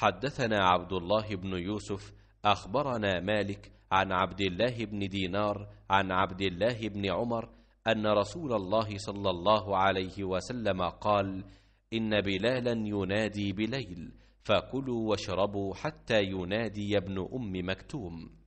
حدثنا عبد الله بن يوسف أخبرنا مالك عن عبد الله بن دينار عن عبد الله بن عمر أن رسول الله صلى الله عليه وسلم قال إن بلالا ينادي بليل فكلوا واشربوا حتى ينادي ابن أم مكتوم